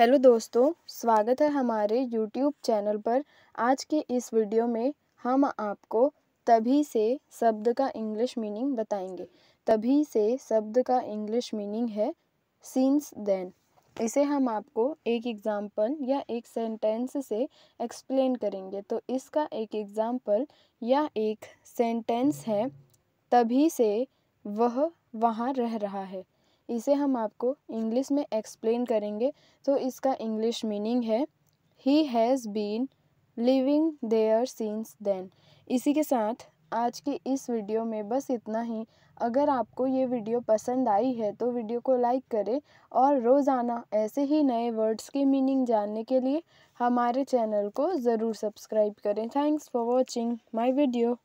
hello दोस्तों स्वागत है हमारे यूट्यूब चैनल पर आज के इस वीडियो में हम आपको तभी से शब्द का इंग्लिश मीनिंग बताएंगे तभी से शब्द का इंग्लिश मीनिंग है सीन्स देन इसे हम आपको एक एग्ज़ाम्पल या एक सेंटेंस से एक्सप्लेन करेंगे तो इसका एक एग्ज़ाम्पल या एक सेंटेंस है तभी से वह वहाँ रह रहा है इसे हम आपको इंग्लिश में एक्सप्लेन करेंगे तो इसका इंग्लिश मीनिंग है he has been living there since then इसी के साथ आज की इस वीडियो में बस इतना ही अगर आपको ये वीडियो पसंद आई है तो वीडियो को लाइक करें और रोज़ाना ऐसे ही नए वर्ड्स की मीनिंग जानने के लिए हमारे चैनल को ज़रूर सब्सक्राइब करें thanks for watching my video